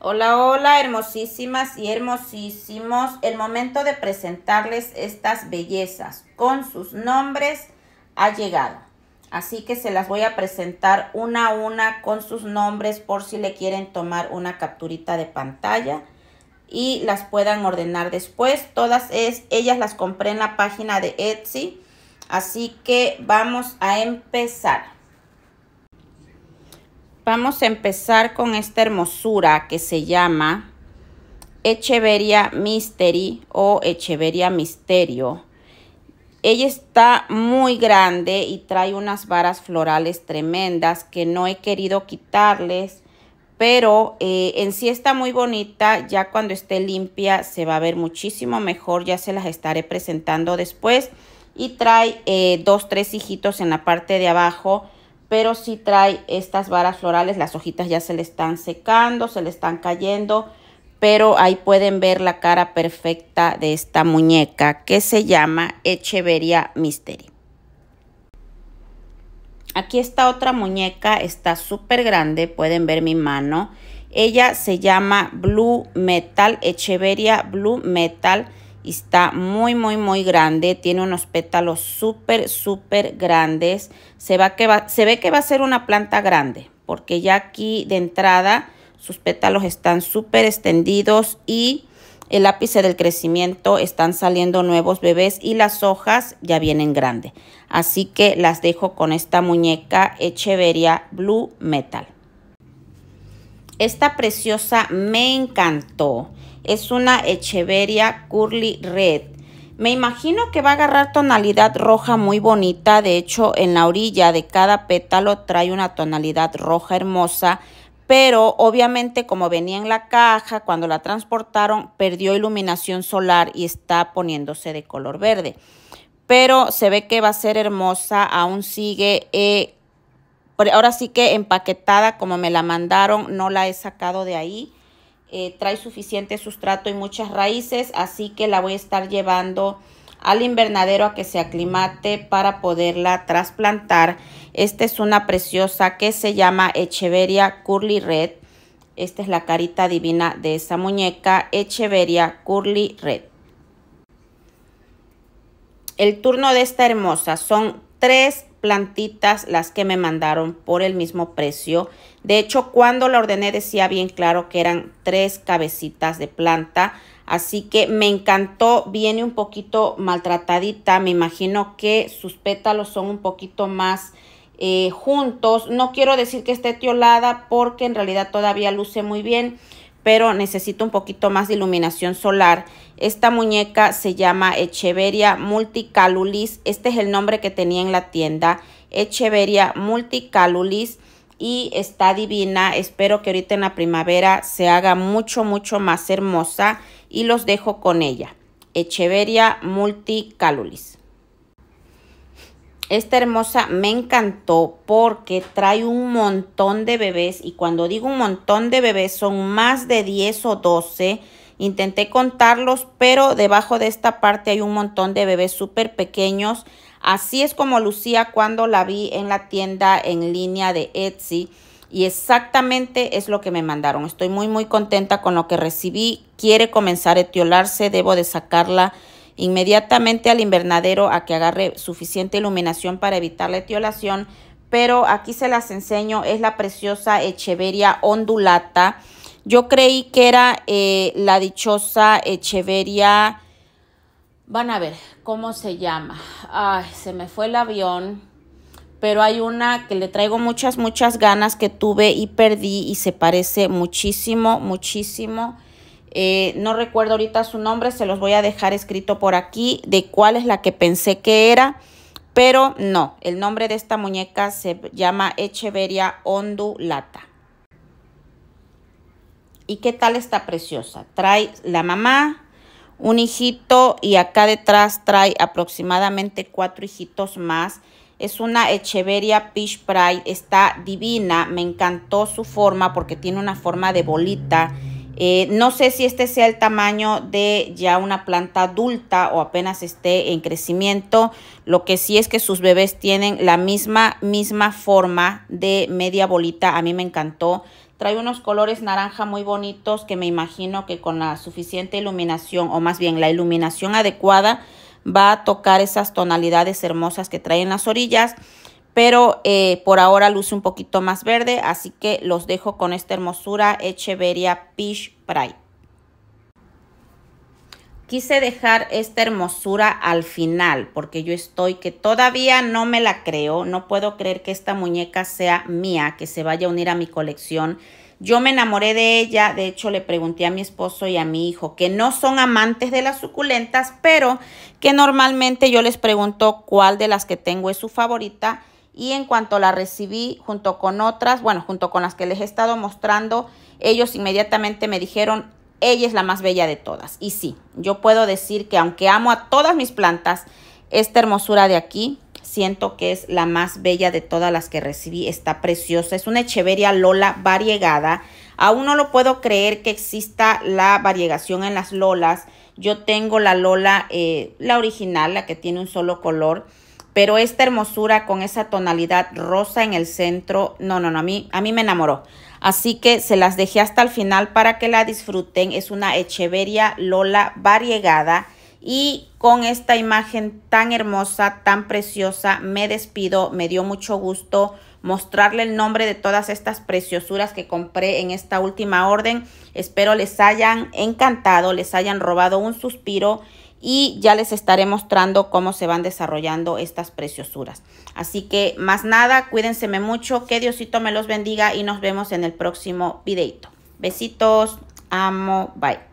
Hola, hola, hermosísimas y hermosísimos. El momento de presentarles estas bellezas con sus nombres ha llegado. Así que se las voy a presentar una a una con sus nombres por si le quieren tomar una capturita de pantalla y las puedan ordenar después. Todas es, ellas las compré en la página de Etsy. Así que vamos a empezar. Vamos a empezar con esta hermosura que se llama Echeveria Mystery o Echeveria Misterio. Ella está muy grande y trae unas varas florales tremendas que no he querido quitarles, pero eh, en sí está muy bonita. Ya cuando esté limpia se va a ver muchísimo mejor. Ya se las estaré presentando después. Y trae eh, dos, tres hijitos en la parte de abajo pero sí trae estas varas florales, las hojitas ya se le están secando, se le están cayendo, pero ahí pueden ver la cara perfecta de esta muñeca que se llama Echeveria Mystery. Aquí está otra muñeca, está súper grande, pueden ver mi mano. Ella se llama Blue Metal, Echeveria Blue Metal está muy, muy, muy grande. Tiene unos pétalos súper, súper grandes. Se, va que se ve que va a ser una planta grande porque ya aquí de entrada sus pétalos están súper extendidos y el ápice del crecimiento están saliendo nuevos bebés y las hojas ya vienen grandes. Así que las dejo con esta muñeca Echeveria Blue Metal. Esta preciosa me encantó. Es una Echeveria Curly Red. Me imagino que va a agarrar tonalidad roja muy bonita. De hecho, en la orilla de cada pétalo trae una tonalidad roja hermosa pero obviamente como venía en la caja, cuando la transportaron, perdió iluminación solar y está poniéndose de color verde. Pero se ve que va a ser hermosa, aún sigue eh, ahora sí que empaquetada como me la mandaron, no la he sacado de ahí. Eh, trae suficiente sustrato y muchas raíces, así que la voy a estar llevando al invernadero a que se aclimate para poderla trasplantar. Esta es una preciosa que se llama Echeveria Curly Red. Esta es la carita divina de esa muñeca, Echeveria Curly Red. El turno de esta hermosa son tres plantitas las que me mandaron por el mismo precio. De hecho, cuando la ordené decía bien claro que eran tres cabecitas de planta. Así que me encantó, viene un poquito maltratadita, me imagino que sus pétalos son un poquito más eh, juntos. No quiero decir que esté tiolada porque en realidad todavía luce muy bien, pero necesito un poquito más de iluminación solar. Esta muñeca se llama Echeveria Multicalulis. Este es el nombre que tenía en la tienda. Echeveria Multicalulis. Y está divina. Espero que ahorita en la primavera se haga mucho, mucho más hermosa. Y los dejo con ella. Echeveria Multicalulis. Esta hermosa me encantó porque trae un montón de bebés y cuando digo un montón de bebés son más de 10 o 12. Intenté contarlos, pero debajo de esta parte hay un montón de bebés súper pequeños. Así es como lucía cuando la vi en la tienda en línea de Etsy y exactamente es lo que me mandaron. Estoy muy muy contenta con lo que recibí. Quiere comenzar a etiolarse, debo de sacarla inmediatamente al invernadero a que agarre suficiente iluminación para evitar la etiolación, pero aquí se las enseño, es la preciosa Echeveria ondulata. Yo creí que era eh, la dichosa Echeveria, van a ver, ¿cómo se llama? Ay, se me fue el avión, pero hay una que le traigo muchas, muchas ganas que tuve y perdí y se parece muchísimo, muchísimo eh, no recuerdo ahorita su nombre, se los voy a dejar escrito por aquí de cuál es la que pensé que era. Pero no, el nombre de esta muñeca se llama Echeveria ondulata. ¿Y qué tal está preciosa? Trae la mamá, un hijito y acá detrás trae aproximadamente cuatro hijitos más. Es una Echeveria Peach Pride, está divina, me encantó su forma porque tiene una forma de bolita eh, no sé si este sea el tamaño de ya una planta adulta o apenas esté en crecimiento. Lo que sí es que sus bebés tienen la misma, misma forma de media bolita. A mí me encantó. Trae unos colores naranja muy bonitos que me imagino que con la suficiente iluminación o más bien la iluminación adecuada va a tocar esas tonalidades hermosas que traen las orillas pero eh, por ahora luce un poquito más verde, así que los dejo con esta hermosura Echeveria Peach Pride. Quise dejar esta hermosura al final porque yo estoy que todavía no me la creo, no puedo creer que esta muñeca sea mía, que se vaya a unir a mi colección. Yo me enamoré de ella, de hecho le pregunté a mi esposo y a mi hijo que no son amantes de las suculentas, pero que normalmente yo les pregunto cuál de las que tengo es su favorita y en cuanto la recibí junto con otras, bueno, junto con las que les he estado mostrando, ellos inmediatamente me dijeron, ella es la más bella de todas. Y sí, yo puedo decir que aunque amo a todas mis plantas, esta hermosura de aquí siento que es la más bella de todas las que recibí. Está preciosa. Es una Echeveria Lola variegada. Aún no lo puedo creer que exista la variegación en las Lolas. Yo tengo la Lola, eh, la original, la que tiene un solo color pero esta hermosura con esa tonalidad rosa en el centro, no, no, no, a mí, a mí me enamoró. Así que se las dejé hasta el final para que la disfruten. Es una Echeveria Lola variegada y con esta imagen tan hermosa, tan preciosa, me despido. Me dio mucho gusto mostrarle el nombre de todas estas preciosuras que compré en esta última orden. Espero les hayan encantado, les hayan robado un suspiro y ya les estaré mostrando cómo se van desarrollando estas preciosuras. Así que más nada, cuídense mucho, que Diosito me los bendiga y nos vemos en el próximo videito. Besitos, amo, bye.